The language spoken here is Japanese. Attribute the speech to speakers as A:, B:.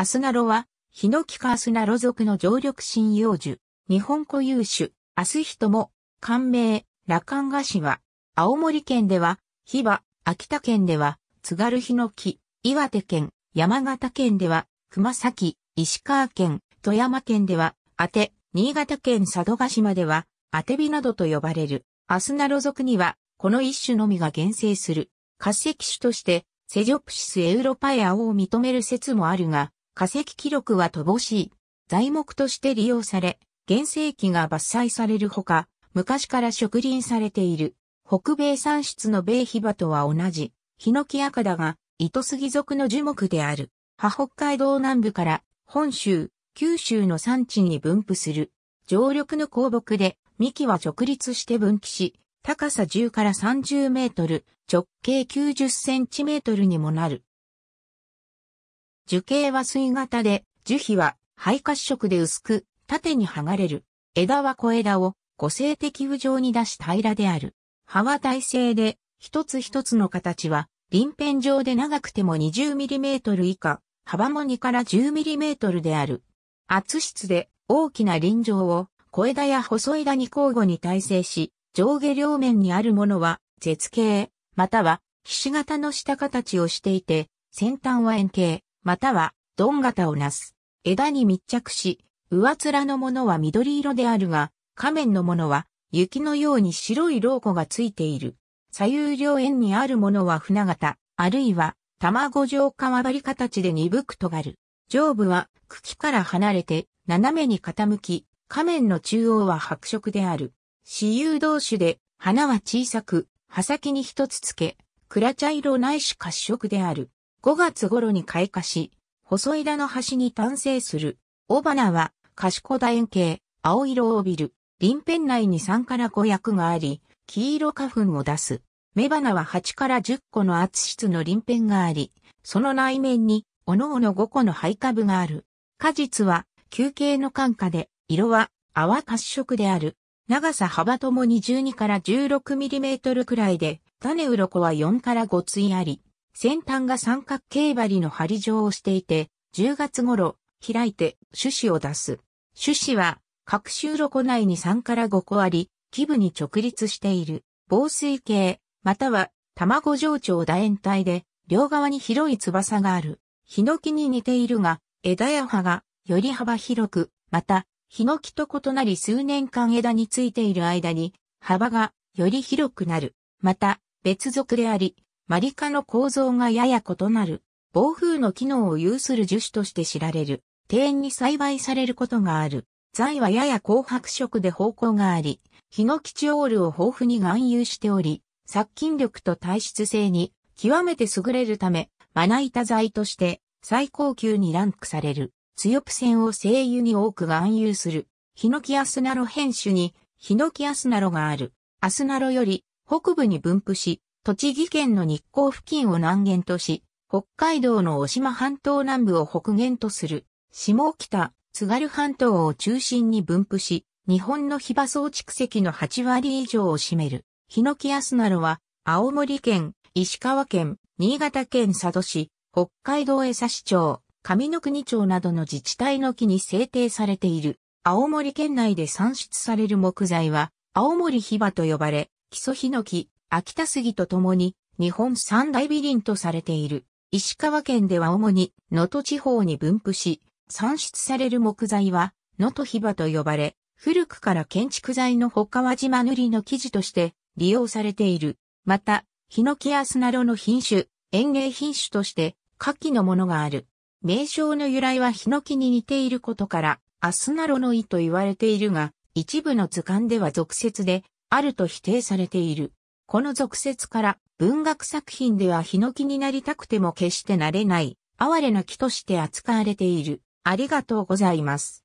A: アスナロは、ヒノキ科アスナロ属の常緑針葉樹、日本固有種、アスヒトも、官名、羅漢菓子は、青森県では、ヒバ、秋田県では、津軽ヒノキ、岩手県、山形県では、熊崎、石川県、富山県では、アテ、新潟県佐渡島では、アてびなどと呼ばれる、アスナロ属には、この一種のみが原生する、活石種として、セジョプシスエウロパエアを認める説もあるが、化石記録は乏しい。材木として利用され、原生期が伐採されるほか、昔から植林されている。北米産出の米ヒバとは同じ、ヒノキ赤だが、糸杉属の樹木である。葉北海道南部から本州、九州の産地に分布する。常緑の香木で、幹は直立して分岐し、高さ10から30メートル、直径90センチメートルにもなる。樹形は水型で、樹皮は肺褐色で薄く、縦に剥がれる。枝は小枝を、個性的浮状に出し平らである。葉は耐性で、一つ一つの形は、臨辺上で長くても 20mm 以下、幅も2から 10mm である。厚質で大きな臨場を小枝や細枝に交互に耐性し、上下両面にあるものは絶形、または菱形の下形をしていて、先端は円形、または、ドン型をなす。枝に密着し、上面のものは緑色であるが、仮面のものは、雪のように白い老子がついている。左右両縁にあるものは船型、あるいは、卵状かまばり形で鈍く尖る。上部は、茎から離れて、斜めに傾き、仮面の中央は白色である。私有同種で、花は小さく、葉先に一つつけ、暗茶色ないし褐色である。5月頃に開花し、細枝の端に誕生する。尾花は、賢楕円形、青色を帯びる。鱗片内に3から5薬があり、黄色花粉を出す。雌花は8から10個の厚質の鱗片があり、その内面に、おのおの5個の肺株がある。果実は、球形の感化で、色は、泡褐色である。長さ幅ともに12から16ミリメートルくらいで、種鱗は4から5いあり、先端が三角形針の針状をしていて、10月頃、開いて種子を出す。種子は、各収録内に3から5個あり、基部に直立している。防水系、または、卵状長楕円体で、両側に広い翼がある。ヒノキに似ているが、枝や葉が、より幅広く、また、ヒノキと異なり数年間枝についている間に、幅が、より広くなる。また、別属であり、マリカの構造がやや異なる、暴風の機能を有する樹種として知られる、庭園に栽培されることがある。材はやや紅白色で方向があり、ヒノキチオールを豊富に含有しており、殺菌力と耐湿性に極めて優れるため、まな板材として最高級にランクされる。強セ線を精油に多く含有する。ヒノキアスナロ変種にヒノキアスナロがある。アスナロより北部に分布し、栃木県の日光付近を南限とし、北海道の渡島半島南部を北限とする、下北、津軽半島を中心に分布し、日本のヒバ。草蓄積の8割以上を占める。ヒノキアスナロは、青森県、石川県、新潟県佐渡市、北海道江差町、上の国町などの自治体の木に制定されている。青森県内で産出される木材は、青森ヒバと呼ばれ、基礎ヒノキ、秋田杉とともに日本三大美林とされている。石川県では主に能登地方に分布し、産出される木材は能登ヒバと呼ばれ、古くから建築材の他は島塗りの生地として利用されている。また、ヒノキやナロの品種、園芸品種として下記のものがある。名称の由来はヒノキに似ていることから、アスナロの意と言われているが、一部の図鑑では俗説で、あると否定されている。この俗説から文学作品ではヒノキになりたくても決してなれない、哀れな木として扱われている。ありがとうございます。